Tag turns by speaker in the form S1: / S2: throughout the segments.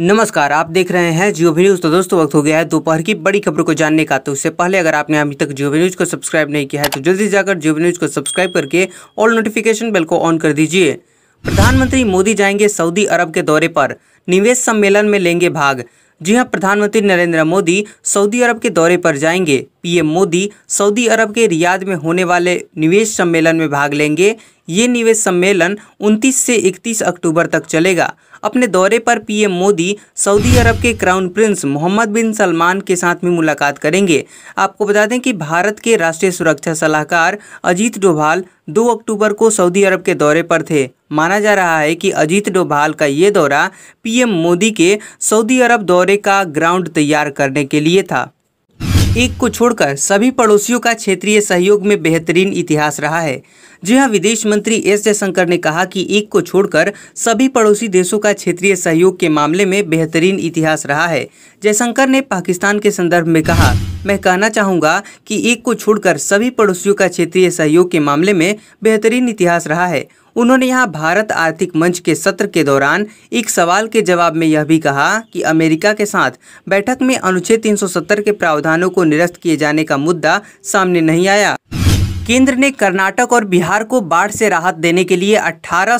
S1: नमस्कार आप देख रहे हैं जियो भी न्यूज़ तो दोस्तों वक्त हो गया है दोपहर की बड़ी खबरों को जानने का तो उससे पहले अगर आपने अभी तक जियो न्यूज़ को सब्सक्राइब नहीं किया है तो जल्दी जाकर जियो न्यूज़ को सब्सक्राइब करके ऑल नोटिफिकेशन बेल को ऑन कर दीजिए प्रधानमंत्री मोदी जाएंगे सऊदी अरब के दौरे पर निवेश सम्मेलन में लेंगे भाग जी हाँ प्रधानमंत्री नरेंद्र मोदी सऊदी अरब के दौरे पर जाएंगे पीएम मोदी सऊदी अरब के रियाद में होने वाले निवेश सम्मेलन में भाग लेंगे ये निवेश सम्मेलन 29 से 31 अक्टूबर तक चलेगा अपने दौरे पर पीएम मोदी सऊदी अरब के crown prince Mohammed bin Salman के साथ भी मुलाकात करेंगे आपको बता दें कि भारत के राष्ट्रीय सुरक्षा सलाहकार अजीत डोभाल 2 अक्टूबर को सऊदी अरब के दौरे पर थे माना जा रहा है कि अजीत डोभाल का ये दौरा पीएम मोदी के सऊदी अरब दौरे का ग्राउंड तैयार करने के लिए था एक को छोड़कर सभी पड़ोसियों का क्षेत्रीय सहयोग में बेहतरीन इतिहास रहा है जी हाँ विदेश मंत्री एस जयशंकर ने कहा कि एक को छोड़कर सभी पड़ोसी देशों का क्षेत्रीय सहयोग के मामले में बेहतरीन इतिहास रहा है जयशंकर ने पाकिस्तान के संदर्भ में कहा मैं कहना चाहूँगा कि एक को छोड़कर सभी पड़ोसियों का क्षेत्रीय सहयोग के मामले में बेहतरीन इतिहास रहा है उन्होंने यहाँ भारत आर्थिक मंच के सत्र के दौरान एक सवाल के जवाब में यह भी कहा कि अमेरिका के साथ बैठक में अनुच्छेद 370 के प्रावधानों को निरस्त किए जाने का मुद्दा सामने नहीं आया केंद्र ने कर्नाटक और बिहार को बाढ़ से राहत देने के लिए अठारह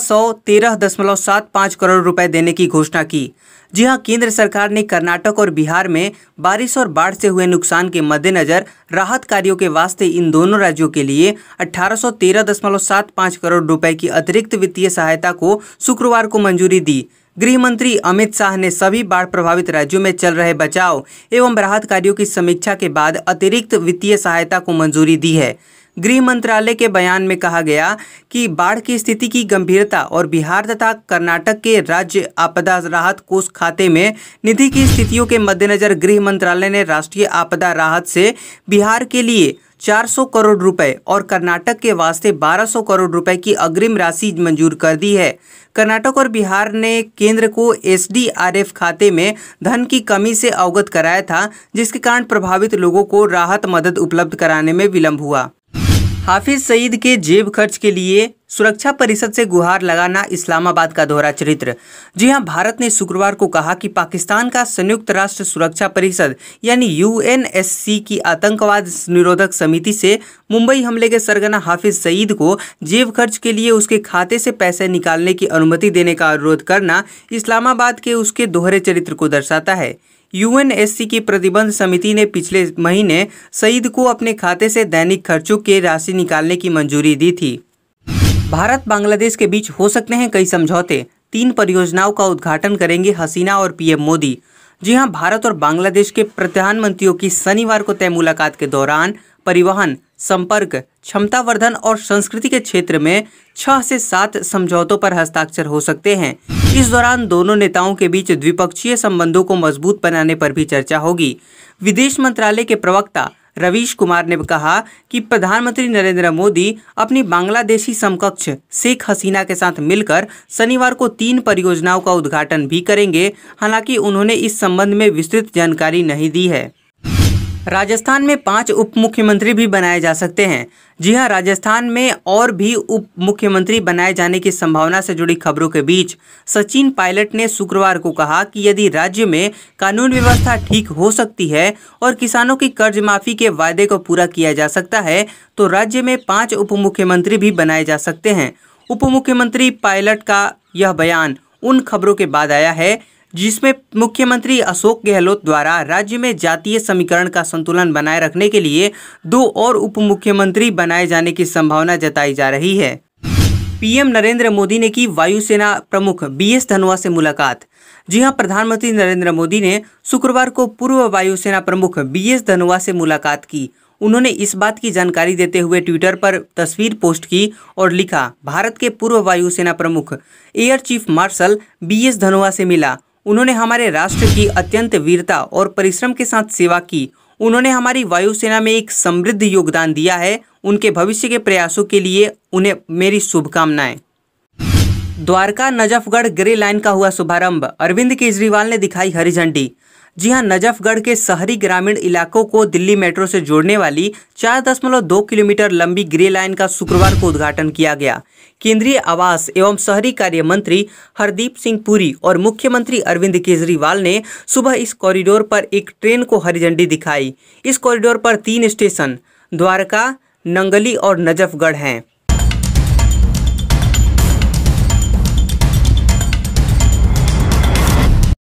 S1: करोड़ रुपए देने की घोषणा की जी हां केंद्र सरकार ने कर्नाटक और बिहार में बारिश और बाढ़ से हुए नुकसान के मद्देनज़र राहत कार्यों के वास्ते इन दोनों राज्यों के लिए अठारह करोड़ रुपए की अतिरिक्त वित्तीय सहायता को शुक्रवार को मंजूरी दी गृह मंत्री अमित शाह ने सभी बाढ़ प्रभावित राज्यों में चल रहे बचाव एवं राहत कार्यों की समीक्षा के बाद अतिरिक्त वित्तीय सहायता को मंजूरी दी है गृह मंत्रालय के बयान में कहा गया कि बाढ़ की स्थिति की गंभीरता और बिहार तथा कर्नाटक के राज्य आपदा राहत कोष खाते में निधि की स्थितियों के मद्देनजर गृह मंत्रालय ने राष्ट्रीय आपदा राहत से बिहार के लिए 400 करोड़ रुपए और कर्नाटक के वास्ते 1200 करोड़ रुपए की अग्रिम राशि मंजूर कर दी है कर्नाटक और बिहार ने केंद्र को एसडीआरएफ खाते में धन की कमी से अवगत कराया था जिसके कारण प्रभावित लोगों को राहत मदद उपलब्ध कराने में विलंब हुआ हाफिज सईद के जेब खर्च के लिए सुरक्षा परिषद से गुहार लगाना इस्लामाबाद का दोहरा चरित्र जी हां भारत ने शुक्रवार को कहा कि पाकिस्तान का संयुक्त राष्ट्र सुरक्षा परिषद यानी यूएनएससी की आतंकवाद निरोधक समिति से मुंबई हमले के सरगना हाफिज सईद को जेब खर्च के लिए उसके खाते से पैसे निकालने की अनुमति देने का अनुरोध करना इस्लामाबाद के उसके दोहरे चरित्र को दर्शाता है यूएनएससी की प्रतिबंध समिति ने पिछले महीने सईद को अपने खाते से दैनिक खर्चों के राशि निकालने की मंजूरी दी थी भारत बांग्लादेश के बीच हो सकते हैं कई समझौते तीन परियोजनाओं का उद्घाटन करेंगे हसीना और पीएम मोदी जी हां भारत और बांग्लादेश के प्रधानमंत्रियों की शनिवार को तय मुलाकात के दौरान परिवहन संपर्क क्षमता वर्धन और संस्कृति के क्षेत्र में छह से सात समझौतों पर हस्ताक्षर हो सकते हैं इस दौरान दोनों नेताओं के बीच द्विपक्षीय संबंधों को मजबूत बनाने पर भी चर्चा होगी विदेश मंत्रालय के प्रवक्ता रवीश कुमार ने कहा कि प्रधानमंत्री नरेंद्र मोदी अपनी बांग्लादेशी समकक्ष शेख हसीना के साथ मिलकर शनिवार को तीन परियोजनाओं का उद्घाटन भी करेंगे हालांकि उन्होंने इस संबंध में विस्तृत जानकारी नहीं दी है राजस्थान में पांच उप मुख्यमंत्री भी बनाए जा सकते हैं जी हां राजस्थान में और भी उप मुख्यमंत्री बनाए जाने की संभावना से जुड़ी खबरों के बीच सचिन पायलट ने शुक्रवार को कहा कि यदि राज्य में कानून व्यवस्था ठीक हो सकती है और किसानों की कर्ज माफी के वायदे को पूरा किया जा सकता है तो राज्य में पाँच उप मुख्यमंत्री भी बनाए जा सकते हैं उप मुख्यमंत्री पायलट का यह बयान उन खबरों के बाद आया है जिसमें मुख्यमंत्री अशोक गहलोत द्वारा राज्य में जातीय समीकरण का संतुलन बनाए रखने के लिए दो और उप मुख्यमंत्री बनाए जाने की संभावना जताई जा रही है पीएम नरेंद्र मोदी ने की वायुसेना प्रमुख बी एस धनोआ से मुलाकात जी हां प्रधानमंत्री नरेंद्र मोदी ने शुक्रवार को पूर्व वायुसेना प्रमुख बी एस धनोआ से मुलाकात की उन्होंने इस बात की जानकारी देते हुए ट्विटर पर तस्वीर पोस्ट की और लिखा भारत के पूर्व वायुसेना प्रमुख air chief marshal B S Dhanoa से मिला उन्होंने हमारे राष्ट्र की अत्यंत वीरता और परिश्रम के साथ सेवा की उन्होंने हमारी वायुसेना में एक समृद्ध योगदान दिया है उनके भविष्य के प्रयासों के लिए उन्हें मेरी शुभकामनाएं द्वारका नजफगढ़ ग्रे लाइन का हुआ शुभारंभ अरविंद केजरीवाल ने दिखाई हरी झंडी जी हां नजफगढ़ के शहरी ग्रामीण इलाकों को दिल्ली मेट्रो से जोड़ने वाली 4.2 किलोमीटर लंबी ग्रे लाइन का शुक्रवार को उद्घाटन किया गया केंद्रीय आवास एवं शहरी कार्य मंत्री हरदीप सिंह पुरी और मुख्यमंत्री अरविंद केजरीवाल ने सुबह इस कॉरिडोर पर एक ट्रेन को हरी झंडी दिखाई इस कॉरिडोर पर तीन स्टेशन द्वारका नंगली और नजफगढ़ हैं